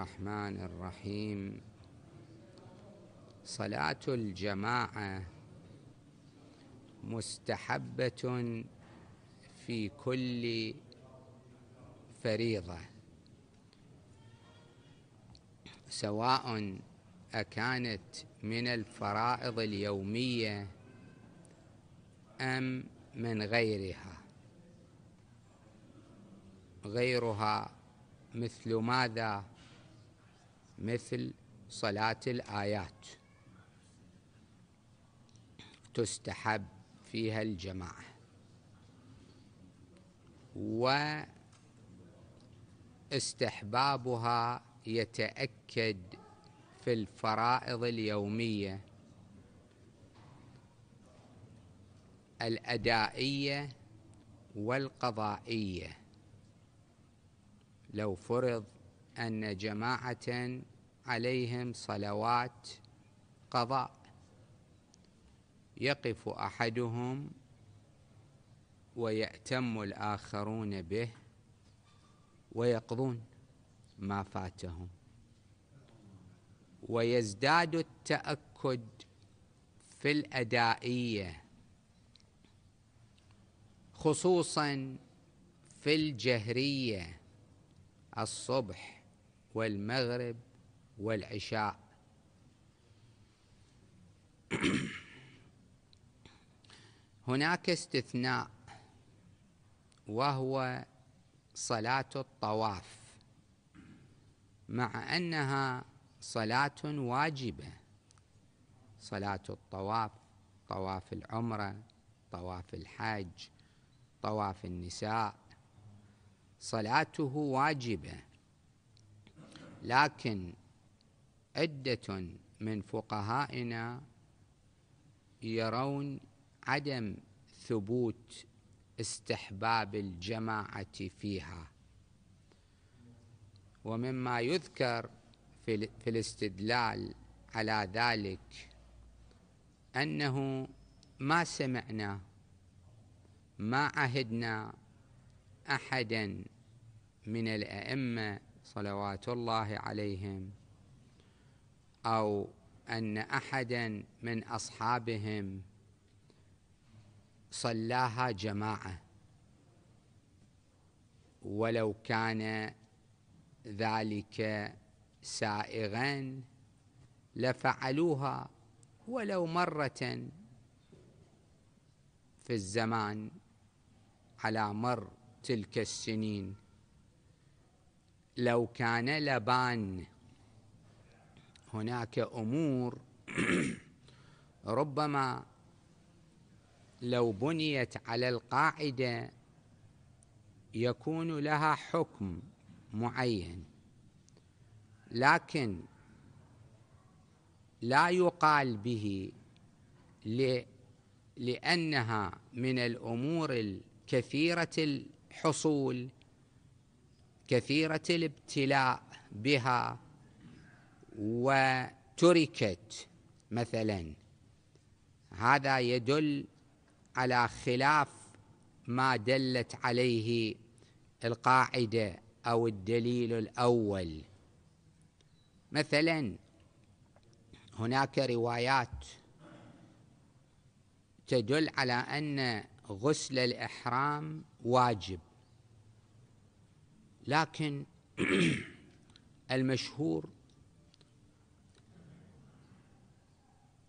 الرحمن الرحيم صلاة الجماعة مستحبة في كل فريضة سواء أكانت من الفرائض اليومية أم من غيرها غيرها مثل ماذا مثل صلاة الآيات تستحب فيها الجماعة واستحبابها يتأكد في الفرائض اليومية الأدائية والقضائية لو فرض أن جماعة عليهم صلوات قضاء يقف احدهم ويأتم الآخرون به ويقضون ما فاتهم ويزداد التأكد في الأدائية خصوصا في الجهرية الصبح والمغرب والعشاء هناك استثناء وهو صلاة الطواف مع أنها صلاة واجبة صلاة الطواف طواف العمرة طواف الحج طواف النساء صلاته واجبة لكن عدة من فقهائنا يرون عدم ثبوت استحباب الجماعة فيها ومما يذكر في الاستدلال على ذلك أنه ما سمعنا ما عهدنا أحدا من الأئمة صلوات الله عليهم او ان احدا من اصحابهم صلاها جماعه ولو كان ذلك سائغا لفعلوها ولو مره في الزمان على مر تلك السنين لو كان لبان هناك أمور ربما لو بنيت على القاعدة يكون لها حكم معين لكن لا يقال به لأنها من الأمور الكثيرة الحصول كثيرة الابتلاء بها وتركت مثلا هذا يدل على خلاف ما دلت عليه القاعدة أو الدليل الأول مثلا هناك روايات تدل على أن غسل الإحرام واجب لكن المشهور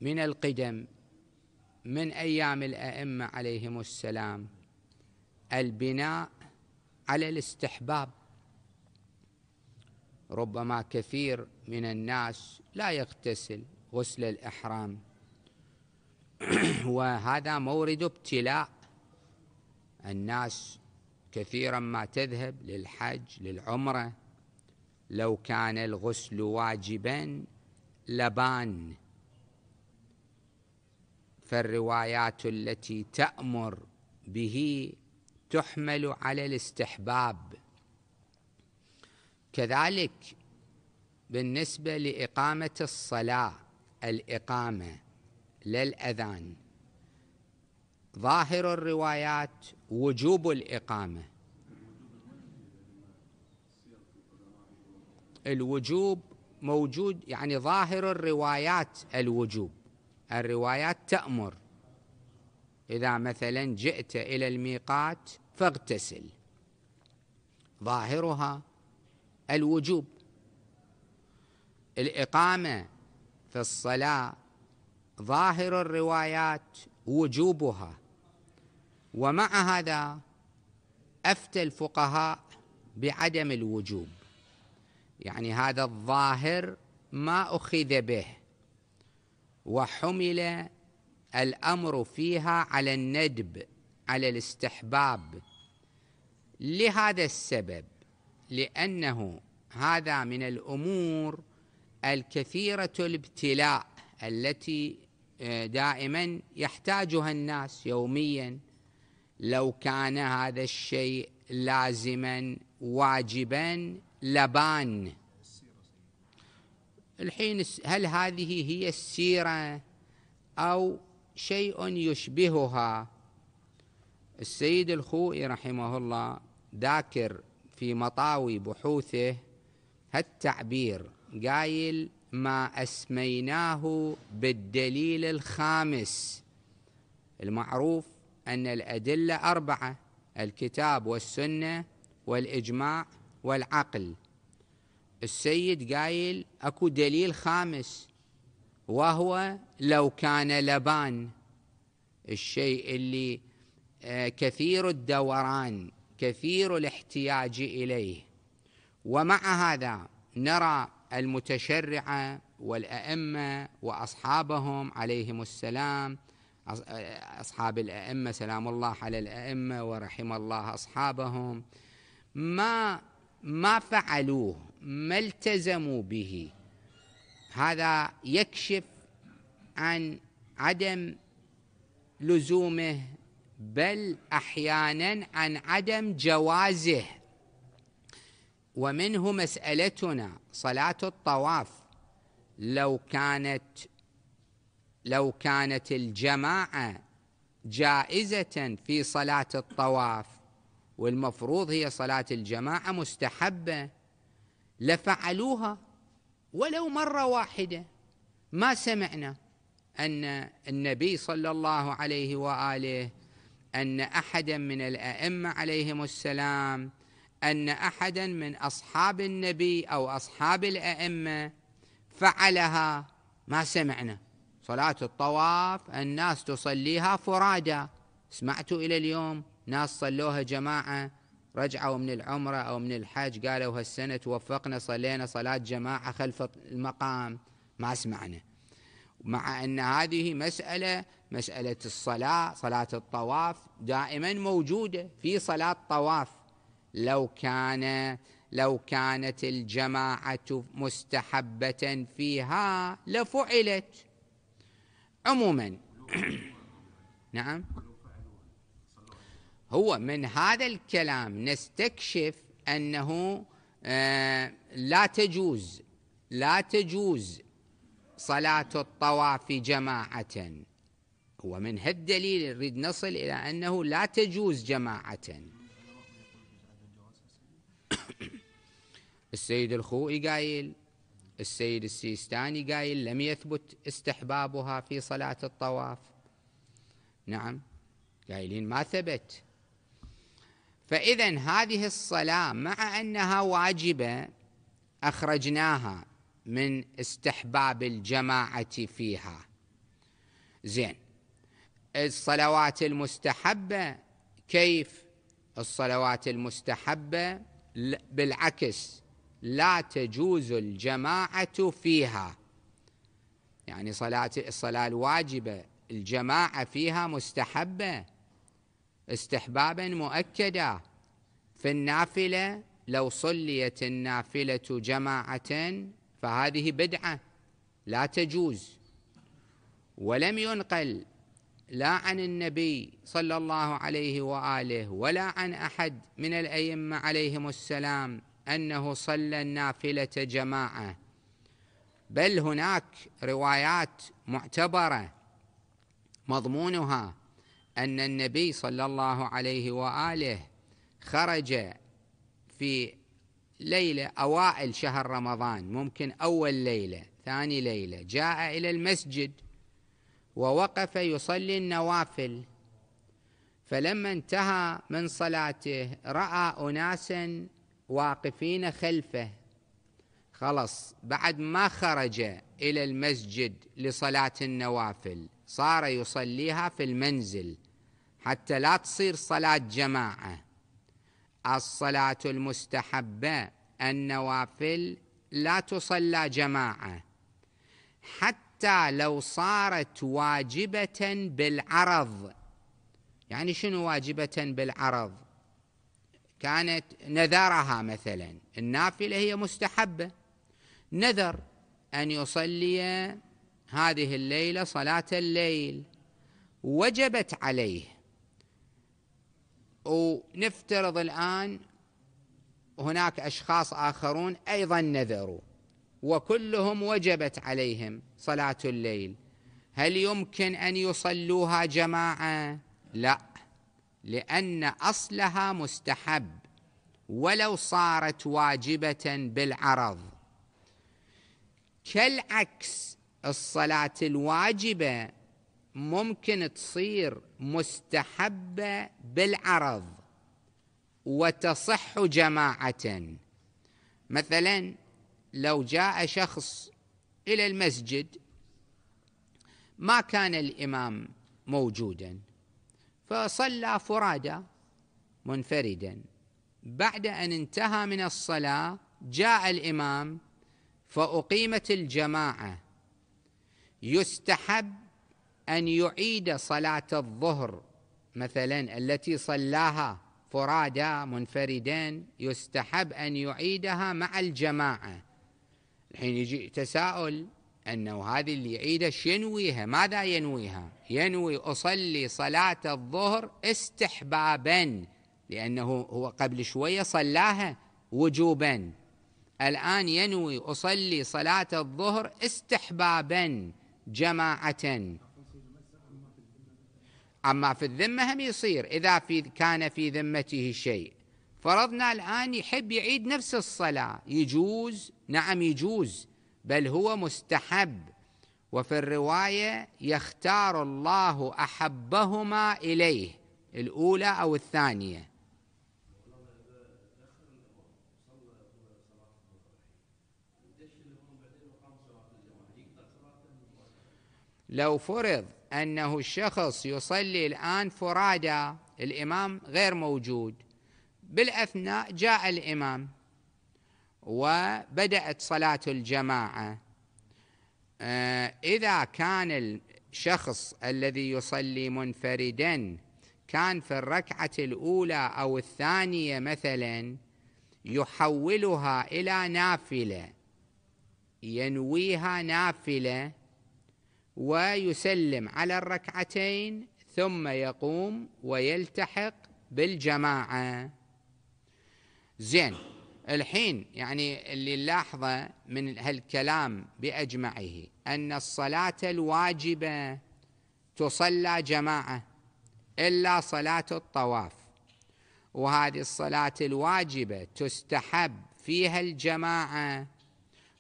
من القدم من أيام الأئمة عليهم السلام البناء على الاستحباب ربما كثير من الناس لا يغتسل غسل الإحرام وهذا مورد ابتلاء الناس كثيرا ما تذهب للحج للعمرة لو كان الغسل واجبا لبان فالروايات التي تأمر به تحمل على الاستحباب كذلك بالنسبة لإقامة الصلاة الإقامة للأذان ظاهر الروايات وجوب الإقامة الوجوب موجود يعني ظاهر الروايات الوجوب الروايات تأمر إذا مثلا جئت إلى الميقات فاغتسل ظاهرها الوجوب الإقامة في الصلاة ظاهر الروايات وجوبها ومع هذا أفتى الفقهاء بعدم الوجوب يعني هذا الظاهر ما أخذ به وحمل الأمر فيها على الندب على الاستحباب لهذا السبب لأنه هذا من الأمور الكثيرة الابتلاء التي آه، دائما يحتاجها الناس يوميا لو كان هذا الشيء لازما واجبا لبان الحين هل هذه هي السيرة أو شيء يشبهها السيد الخوئي رحمه الله ذاكر في مطاوي بحوثه هالتعبير قايل ما أسميناه بالدليل الخامس المعروف أن الأدلة أربعة الكتاب والسنة والإجماع والعقل السيد قايل اكو دليل خامس وهو لو كان لبان الشيء اللي آه، كثير الدوران كثير الاحتياج اليه ومع هذا نرى المتشرعه والائمه واصحابهم عليهم السلام آه، اصحاب الائمه سلام الله على الائمه ورحم الله اصحابهم ما ما فعلوه ما التزموا به هذا يكشف عن عدم لزومه بل احيانا عن عدم جوازه ومنه مسالتنا صلاه الطواف لو كانت لو كانت الجماعه جائزه في صلاه الطواف والمفروض هي صلاه الجماعه مستحبه لفعلوها ولو مرة واحدة ما سمعنا أن النبي صلى الله عليه وآله أن أحدا من الأئمة عليهم السلام أن أحدا من أصحاب النبي أو أصحاب الأئمة فعلها ما سمعنا صلاة الطواف الناس تصليها فرادا سمعت إلى اليوم ناس صلوها جماعة رجعوا من العمرة أو من الحج قالوا هالسنة توفقنا صلينا صلاة جماعة خلف المقام ما سمعنا مع أن هذه مسألة مسألة الصلاة صلاة الطواف دائما موجودة في صلاة طواف لو كان لو كانت الجماعة مستحبة فيها لفعلت عموما نعم هو من هذا الكلام نستكشف أنه آه، لا تجوز لا تجوز صلاة الطواف جماعة هو من هالدليل نريد نصل إلى أنه لا تجوز جماعة السيد الخوئي قايل السيد السيستاني قايل لم يثبت استحبابها في صلاة الطواف نعم قايلين ما ثبت فإذا هذه الصلاة مع أنها واجبة أخرجناها من استحباب الجماعة فيها زين الصلوات المستحبة كيف الصلوات المستحبة بالعكس لا تجوز الجماعة فيها يعني صلاة الصلاة الواجبة الجماعة فيها مستحبة استحبابا مؤكدا في النافلة لو صليت النافلة جماعة فهذه بدعة لا تجوز ولم ينقل لا عن النبي صلى الله عليه وآله ولا عن أحد من الأئمة عليهم السلام أنه صلى النافلة جماعة بل هناك روايات معتبرة مضمونها أن النبي صلى الله عليه وآله خرج في ليلة أوائل شهر رمضان ممكن أول ليلة ثاني ليلة جاء إلى المسجد ووقف يصلي النوافل فلما انتهى من صلاته رأى أناسا واقفين خلفه خلص بعد ما خرج إلى المسجد لصلاة النوافل صار يصليها في المنزل حتى لا تصير صلاة جماعة الصلاة المستحبة النوافل لا تصلى جماعة حتى لو صارت واجبة بالعرض يعني شنو واجبة بالعرض كانت نذرها مثلا النافلة هي مستحبة نذر أن يصلي هذه الليلة صلاة الليل وجبت عليه ونفترض الآن هناك أشخاص آخرون أيضا نذروا وكلهم وجبت عليهم صلاة الليل هل يمكن أن يصلوها جماعة؟ لا لأن أصلها مستحب ولو صارت واجبة بالعرض كالعكس الصلاة الواجبة ممكن تصير مستحبة بالعرض وتصح جماعة مثلا لو جاء شخص إلى المسجد ما كان الإمام موجودا فصلى فرادا منفردا بعد أن انتهى من الصلاة جاء الإمام فأقيمت الجماعة يستحب أن يعيد صلاة الظهر مثلا التي صلاها فرادا منفردا يستحب أن يعيدها مع الجماعة الحين يجي تساؤل أنه هذه اللي يعيدها شنويها ماذا ينويها ينوي أصلي صلاة الظهر استحبابا لأنه هو قبل شوية صلاها وجوبا الآن ينوي أصلي صلاة الظهر استحبابا جماعة أما في الذمة هم يصير إذا في كان في ذمته شيء فرضنا الآن يحب يعيد نفس الصلاة يجوز نعم يجوز بل هو مستحب وفي الرواية يختار الله أحبهما إليه الأولى أو الثانية لو فرض أنه الشخص يصلي الآن فرادى الإمام غير موجود بالأثناء جاء الإمام وبدأت صلاة الجماعة آه، إذا كان الشخص الذي يصلي منفردا كان في الركعة الأولى أو الثانية مثلا يحولها إلى نافلة ينويها نافله ويسلم على الركعتين ثم يقوم ويلتحق بالجماعة زين الحين يعني اللي نلاحظه من هالكلام بأجمعه أن الصلاة الواجبة تصلى جماعة إلا صلاة الطواف وهذه الصلاة الواجبة تستحب فيها الجماعة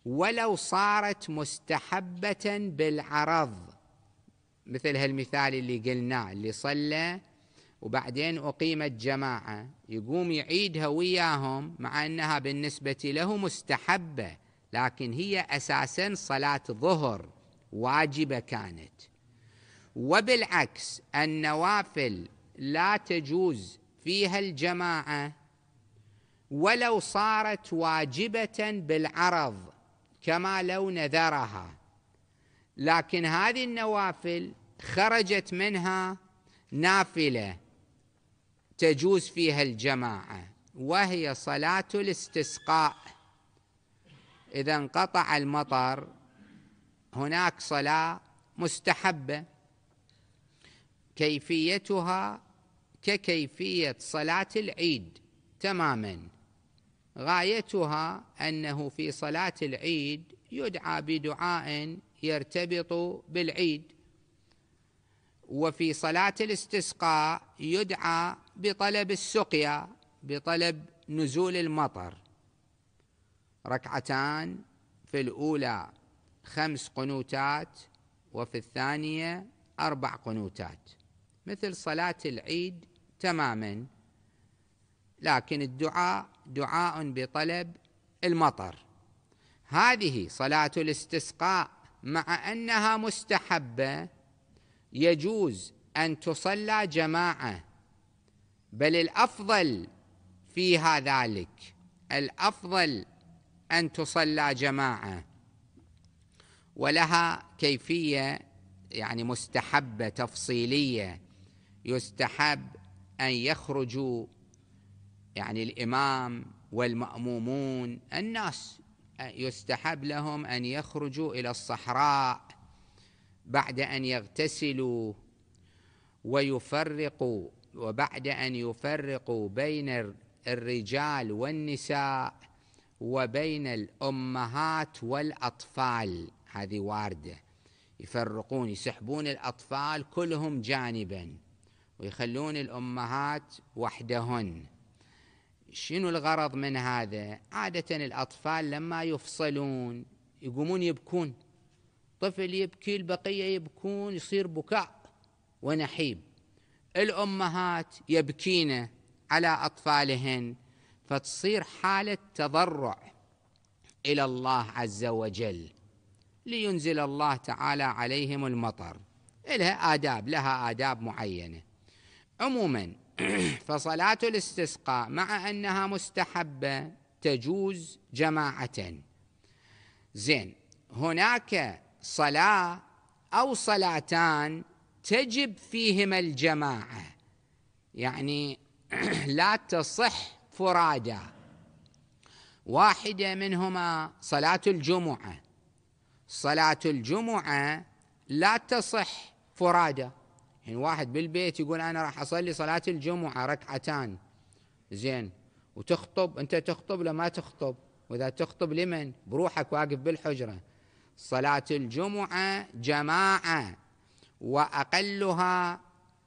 ولو صارت مستحبة بالعرض مثل هالمثال اللي قلناه اللي صلى وبعدين أقيمت جماعة يقوم يعيدها وياهم مع أنها بالنسبة له مستحبة لكن هي أساسا صلاة ظهر واجبة كانت وبالعكس النوافل لا تجوز فيها الجماعة ولو صارت واجبة بالعرض كما لو نذرها لكن هذه النوافل خرجت منها نافله تجوز فيها الجماعه وهي صلاه الاستسقاء اذا انقطع المطر هناك صلاه مستحبه كيفيتها ككيفيه صلاه العيد تماما غايتها أنه في صلاة العيد يدعى بدعاء يرتبط بالعيد وفي صلاة الاستسقاء يدعى بطلب السقيا بطلب نزول المطر ركعتان في الأولى خمس قنوتات وفي الثانية أربع قنوتات مثل صلاة العيد تماما لكن الدعاء دعاء بطلب المطر هذه صلاة الاستسقاء مع أنها مستحبة يجوز أن تصلى جماعة بل الأفضل فيها ذلك الأفضل أن تصلى جماعة ولها كيفية يعني مستحبة تفصيلية يستحب أن يخرجوا يعني الإمام والمأمومون الناس يستحب لهم أن يخرجوا إلى الصحراء بعد أن يغتسلوا ويفرقوا وبعد أن يفرقوا بين الرجال والنساء وبين الأمهات والأطفال هذه واردة يفرقون يسحبون الأطفال كلهم جانبا ويخلون الأمهات وحدهن شنو الغرض من هذا عادة الأطفال لما يفصلون يقومون يبكون طفل يبكي البقية يبكون يصير بكاء ونحيب الأمهات يبكين على أطفالهن فتصير حالة تضرع إلى الله عز وجل لينزل الله تعالى عليهم المطر لها آداب لها آداب معينة عموما فصلاة الاستسقاء مع أنها مستحبة تجوز جماعة زين هناك صلاة أو صلاتان تجب فيهما الجماعة يعني لا تصح فرادا واحدة منهما صلاة الجمعة صلاة الجمعة لا تصح فرادا يعني واحد بالبيت يقول انا راح اصلي صلاه الجمعه ركعتان زين وتخطب انت تخطب لما تخطب واذا تخطب لمن بروحك واقف بالحجره صلاه الجمعه جماعه واقلها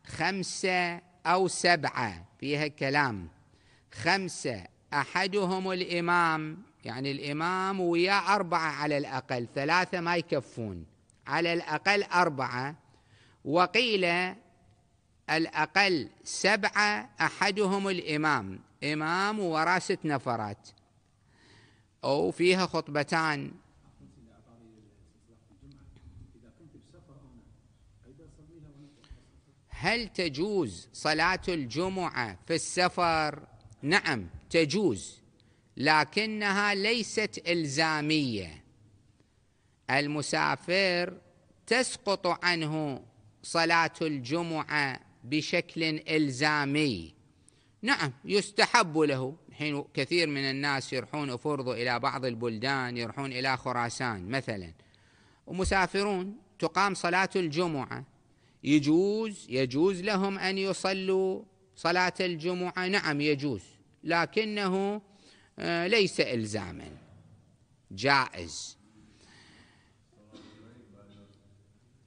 خمسه او سبعه فيها كلام خمسه احدهم الامام يعني الامام ويا اربعه على الاقل ثلاثه ما يكفون على الاقل اربعه وقيل الأقل سبعة أحدهم الإمام إمام وراسة نفرات أو فيها خطبتان هل تجوز صلاة الجمعة في السفر؟ نعم تجوز لكنها ليست إلزامية المسافر تسقط عنه صلاة الجمعة بشكل إلزامي نعم يستحب له حين كثير من الناس يروحون أفرضوا إلى بعض البلدان يروحون إلى خراسان مثلا ومسافرون تقام صلاة الجمعة يجوز يجوز لهم أن يصلوا صلاة الجمعة نعم يجوز لكنه آه، ليس إلزاما جائز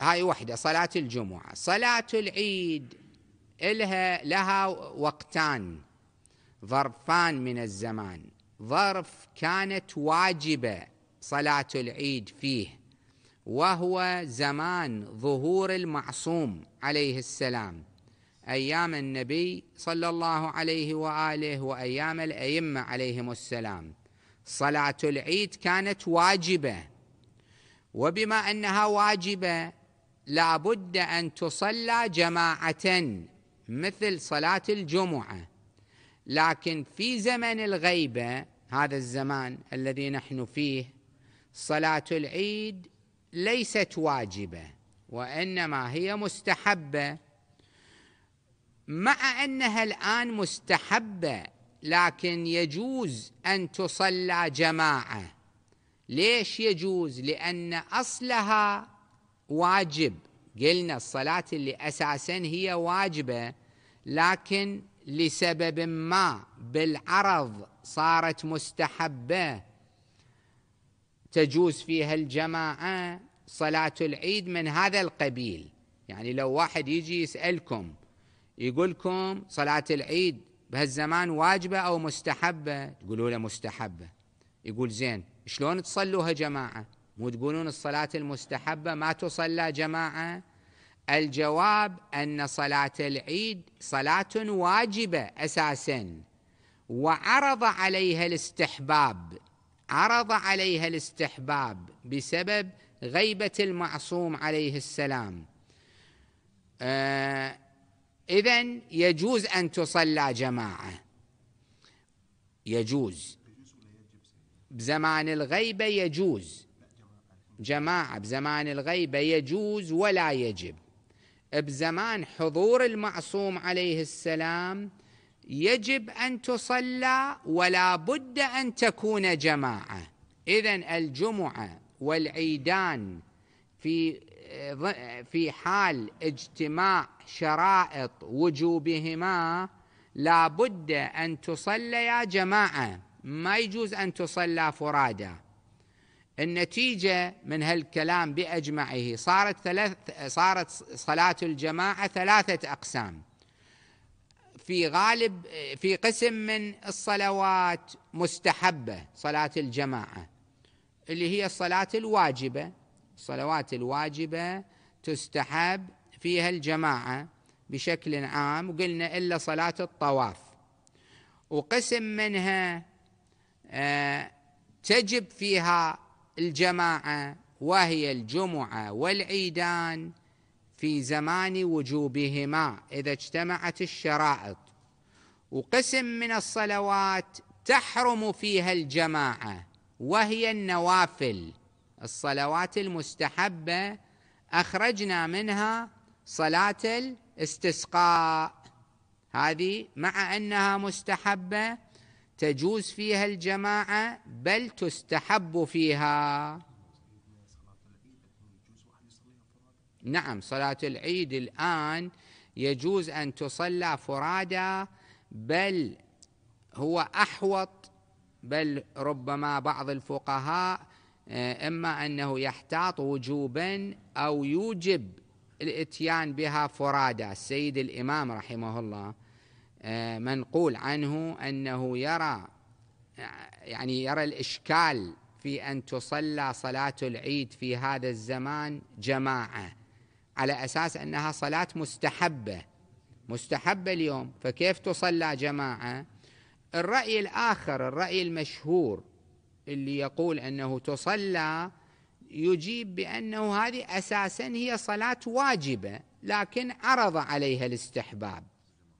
هاي وحده صلاه الجمعه صلاه العيد الها لها وقتان ظرفان من الزمان ظرف كانت واجبه صلاه العيد فيه وهو زمان ظهور المعصوم عليه السلام ايام النبي صلى الله عليه واله وايام الائمه عليهم السلام صلاه العيد كانت واجبه وبما انها واجبه لابد أن تصلى جماعة مثل صلاة الجمعة لكن في زمن الغيبة هذا الزمان الذي نحن فيه صلاة العيد ليست واجبة وإنما هي مستحبة مع أنها الآن مستحبة لكن يجوز أن تصلى جماعة ليش يجوز؟ لأن أصلها واجب قلنا الصلاة اللي أساسا هي واجبة لكن لسبب ما بالعرض صارت مستحبة تجوز فيها الجماعة صلاة العيد من هذا القبيل يعني لو واحد يجي يسألكم يقولكم صلاة العيد بهالزمان واجبة أو مستحبة تقولوا له مستحبة يقول زين شلون تصلوها جماعة تقولون الصلاة المستحبة ما تصلى جماعة الجواب أن صلاة العيد صلاة واجبة أساسا وعرض عليها الاستحباب عرض عليها الاستحباب بسبب غيبة المعصوم عليه السلام آه إذا يجوز أن تصلى جماعة يجوز بزمان الغيبة يجوز جماعة بزمان الغيبة يجوز ولا يجب بزمان حضور المعصوم عليه السلام يجب أن تصلى ولا بد أن تكون جماعة إذا الجمعة والعيدان في في حال اجتماع شرائط وجوبهما لا بد أن تصليا جماعة ما يجوز أن تصلى فرادا النتيجة من هالكلام بأجمعه صارت ثلاث صارت صلاة الجماعة ثلاثة أقسام في غالب في قسم من الصلوات مستحبة صلاة الجماعة اللي هي الصلاة الواجبة الصلوات الواجبة تستحب فيها الجماعة بشكل عام وقلنا إلا صلاة الطواف وقسم منها آه، تجب فيها الجماعة وهي الجمعة والعيدان في زمان وجوبهما إذا اجتمعت الشرائط وقسم من الصلوات تحرم فيها الجماعة وهي النوافل الصلوات المستحبة أخرجنا منها صلاة الاستسقاء هذه مع أنها مستحبة تجوز فيها الجماعة بل تستحب فيها نعم صلاة العيد الآن يجوز أن تصلى فرادا بل هو أحوط بل ربما بعض الفقهاء آه، إما أنه يحتاط وجوبا أو يوجب الاتيان بها فرادا السيد الإمام رحمه الله آه، منقول عنه أنه يرى يعني يرى الإشكال في أن تصلى صلاة العيد في هذا الزمان جماعة على أساس أنها صلاة مستحبة مستحبة اليوم فكيف تصلى جماعة الرأي الآخر الرأي المشهور اللي يقول أنه تصلى يجيب بأنه هذه أساسا هي صلاة واجبة لكن عرض عليها الاستحباب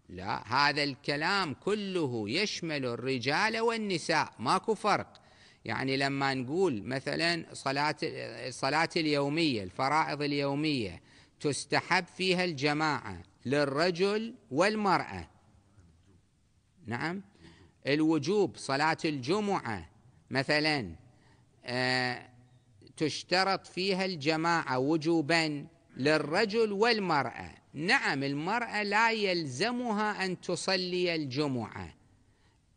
لا هذا الكلام كله يشمل الرجال والنساء ماكو فرق يعني لما نقول مثلا صلاة الصلاة اليومية الفرائض اليومية تستحب فيها الجماعة للرجل والمرأة نعم الوجوب صلاة الجمعة مثلا آه تشترط فيها الجماعة وجوبا للرجل والمرأة نعم المرأة لا يلزمها أن تصلي الجمعة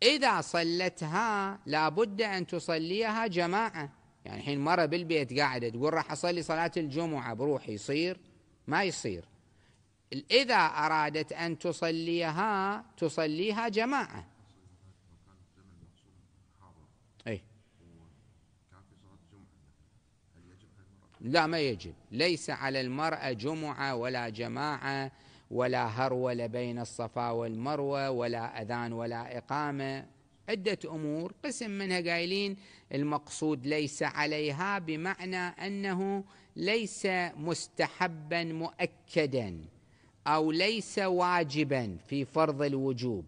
إذا صلتها لابد أن تصليها جماعة يعني الحين مرة بالبيت قاعدة تقول راح أصلي صلاة الجمعة بروحي يصير ما يصير إذا أرادت أن تصليها تصليها جماعة لا ما يجب ليس على المرأة جمعة ولا جماعة ولا هرولة بين الصفا والمروة ولا أذان ولا إقامة عدة أمور قسم منها قايلين المقصود ليس عليها بمعنى أنه ليس مستحبا مؤكدا أو ليس واجبا في فرض الوجوب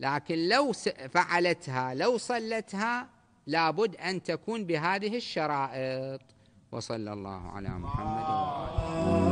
لكن لو فعلتها لو صلتها لابد أن تكون بهذه الشرائط وصلى الله على محمد وآله